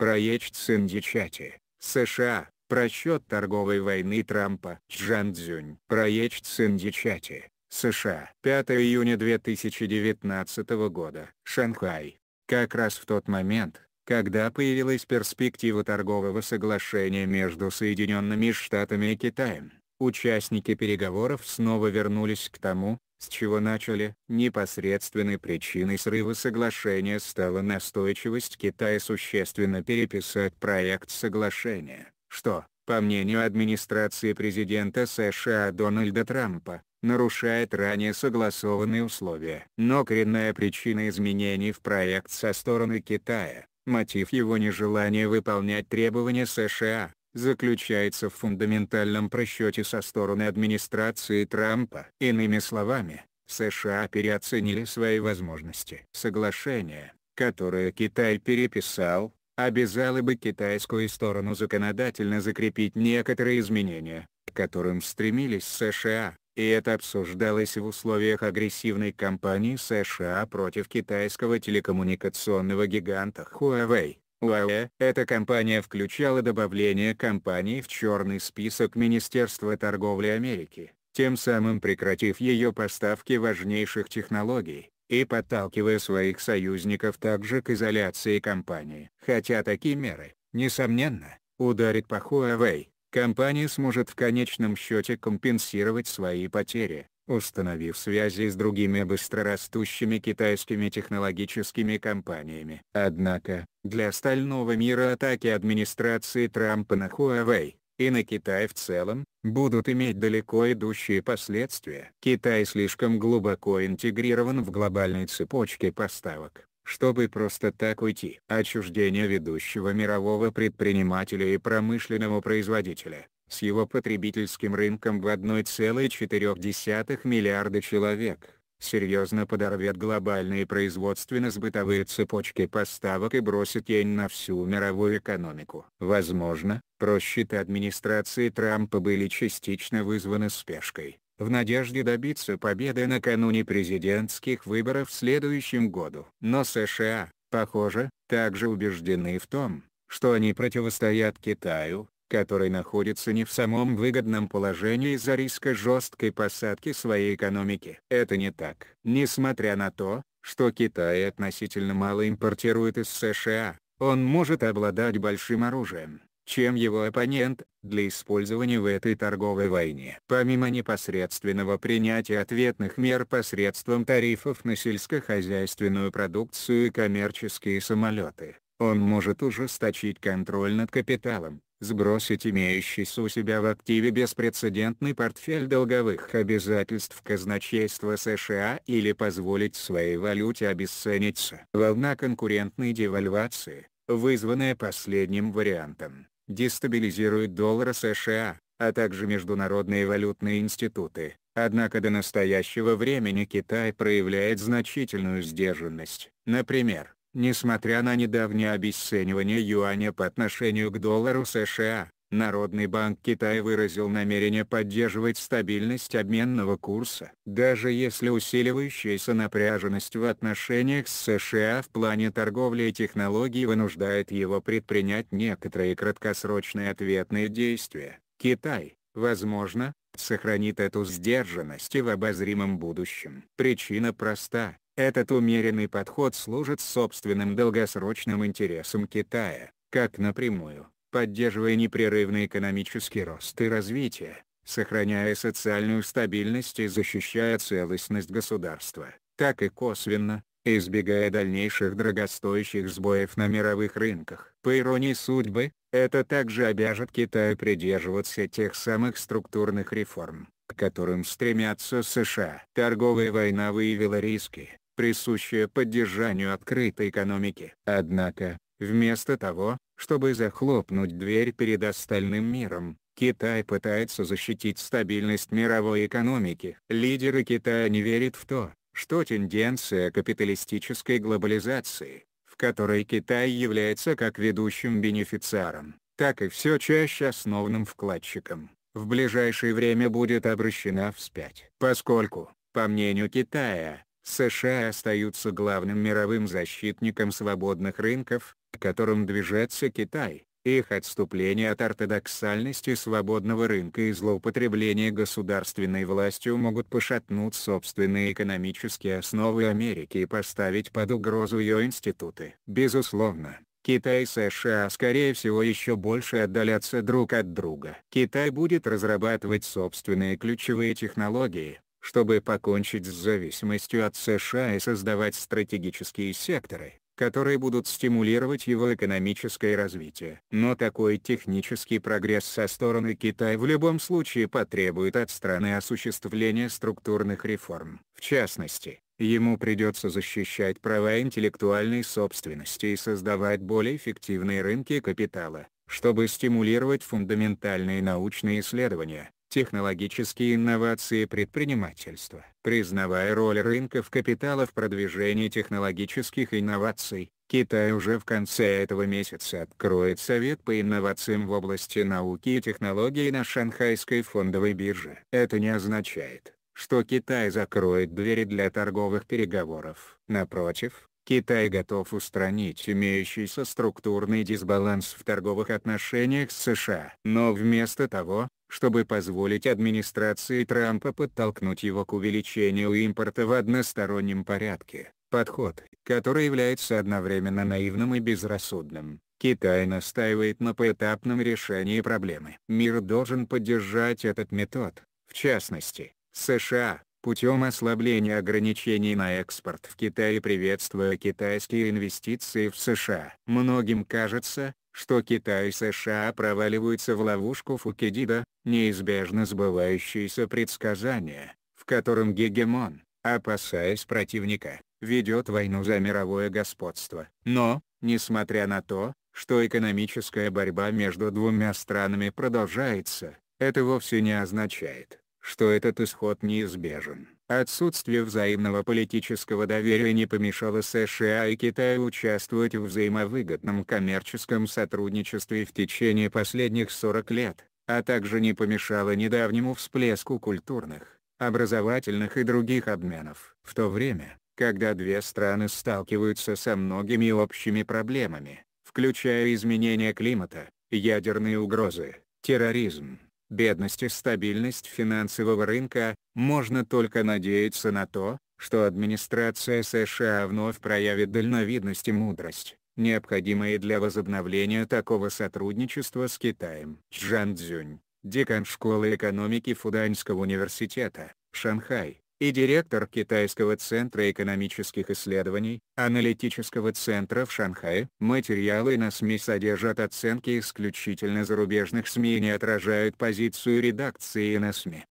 проект Синдичати, США, просчет торговой войны Трампа, Чжан Цзюнь, проект Синдичати, США. 5 июня 2019 года, Шанхай. Как раз в тот момент, когда появилась перспектива торгового соглашения между Соединенными Штатами и Китаем, участники переговоров снова вернулись к тому, с чего начали. Непосредственной причиной срыва соглашения стала настойчивость Китая существенно переписать проект соглашения, что, по мнению администрации президента США Дональда Трампа, нарушает ранее согласованные условия. Но коренная причина изменений в проект со стороны Китая, мотив его нежелания выполнять требования США, заключается в фундаментальном просчете со стороны администрации Трампа. Иными словами, США переоценили свои возможности. Соглашение, которое Китай переписал, обязало бы китайскую сторону законодательно закрепить некоторые изменения, к которым стремились США, и это обсуждалось в условиях агрессивной кампании США против китайского телекоммуникационного гиганта Huawei. ОАЭ. Эта компания включала добавление компании в черный список Министерства торговли Америки, тем самым прекратив ее поставки важнейших технологий и подталкивая своих союзников также к изоляции компании. Хотя такие меры, несомненно, ударят по Huawei, компания сможет в конечном счете компенсировать свои потери установив связи с другими быстрорастущими китайскими технологическими компаниями. Однако, для остального мира атаки администрации Трампа на Huawei, и на Китай в целом, будут иметь далеко идущие последствия. Китай слишком глубоко интегрирован в глобальной цепочке поставок чтобы просто так уйти. Отчуждение ведущего мирового предпринимателя и промышленного производителя, с его потребительским рынком в 1,4 миллиарда человек, серьезно подорвет глобальные производственно-сбытовые цепочки поставок и бросит тень на всю мировую экономику. Возможно, просчеты администрации Трампа были частично вызваны спешкой, в надежде добиться победы накануне президентских выборов в следующем году. Но США, похоже, также убеждены в том, что они противостоят Китаю, который находится не в самом выгодном положении из-за риска жесткой посадки своей экономики. Это не так. Несмотря на то, что Китай относительно мало импортирует из США, он может обладать большим оружием, чем его оппонент, для использования в этой торговой войне. Помимо непосредственного принятия ответных мер посредством тарифов на сельскохозяйственную продукцию и коммерческие самолеты, он может ужесточить контроль над капиталом, сбросить имеющийся у себя в активе беспрецедентный портфель долговых обязательств казначейства США или позволить своей валюте обесцениться. Волна конкурентной девальвации, вызванная последним вариантом, дестабилизирует доллар США, а также международные валютные институты. Однако до настоящего времени Китай проявляет значительную сдержанность. Например, Несмотря на недавнее обесценивание юаня по отношению к доллару США, Народный банк Китая выразил намерение поддерживать стабильность обменного курса. Даже если усиливающаяся напряженность в отношениях с США в плане торговли и технологий вынуждает его предпринять некоторые краткосрочные ответные действия, Китай, возможно, сохранит эту сдержанность и в обозримом будущем. Причина проста. Этот умеренный подход служит собственным долгосрочным интересам Китая, как напрямую, поддерживая непрерывный экономический рост и развитие, сохраняя социальную стабильность и защищая целостность государства, так и косвенно, избегая дальнейших дорогостоящих сбоев на мировых рынках. По иронии судьбы, это также обяжет Китай придерживаться тех самых структурных реформ, к которым стремятся США. Торговая война выявила риски, присущие поддержанию открытой экономики. Однако, вместо того, чтобы захлопнуть дверь перед остальным миром, Китай пытается защитить стабильность мировой экономики. Лидеры Китая не верят в то, что тенденция капиталистической глобализации, в которой Китай является как ведущим бенефициаром, так и все чаще основным вкладчиком, в ближайшее время будет обращена вспять. Поскольку, по мнению Китая, США остаются главным мировым защитником свободных рынков, к которым движется Китай, их отступление от ортодоксальности свободного рынка и злоупотребление государственной властью могут пошатнуть собственные экономические основы Америки и поставить под угрозу ее институты. Безусловно, Китай и США скорее всего еще больше отдалятся друг от друга. Китай будет разрабатывать собственные ключевые технологии, чтобы покончить с зависимостью от США и создавать стратегические секторы, которые будут стимулировать его экономическое развитие. Но такой технический прогресс со стороны Китая в любом случае потребует от страны осуществления структурных реформ. В частности, Ему придется защищать права интеллектуальной собственности и создавать более эффективные рынки капитала, чтобы стимулировать фундаментальные научные исследования, технологические инновации и предпринимательство, Признавая роль рынков капитала в продвижении технологических инноваций, Китай уже в конце этого месяца откроет Совет по инновациям в области науки и технологий на Шанхайской фондовой бирже. Это не означает, что Китай закроет двери для торговых переговоров. Напротив, Китай готов устранить имеющийся структурный дисбаланс в торговых отношениях с США. Но вместо того, чтобы позволить администрации Трампа подтолкнуть его к увеличению импорта в одностороннем порядке, подход, который является одновременно наивным и безрассудным, Китай настаивает на поэтапном решении проблемы. Мир должен поддержать этот метод, в частности, США, путем ослабления ограничений на экспорт в Китай приветствуя китайские инвестиции в США. Многим кажется, что Китай и США проваливаются в ловушку Фукидида, неизбежно сбывающееся предсказание, в котором гегемон, опасаясь противника, ведет войну за мировое господство. Но, несмотря на то, что экономическая борьба между двумя странами продолжается, это вовсе не означает, что этот исход неизбежен. Отсутствие взаимного политического доверия не помешало США и Китаю участвовать в взаимовыгодном коммерческом сотрудничестве в течение последних 40 лет, а также не помешало недавнему всплеску культурных, образовательных и других обменов. В то время, когда две страны сталкиваются со многими общими проблемами, включая изменение климата, ядерные угрозы, терроризм, бедность и стабильность финансового рынка, можно только надеяться на то, что администрация США вновь проявит дальновидность и мудрость, необходимые для возобновления такого сотрудничества с Китаем. Чжан Цзюнь, декан школы экономики Фуданьского университета, Шанхай и директор Китайского центра экономических исследований, аналитического центра в Шанхае. Материалы на СМИ содержат оценки исключительно зарубежных СМИ и не отражают позицию редакции на СМИ.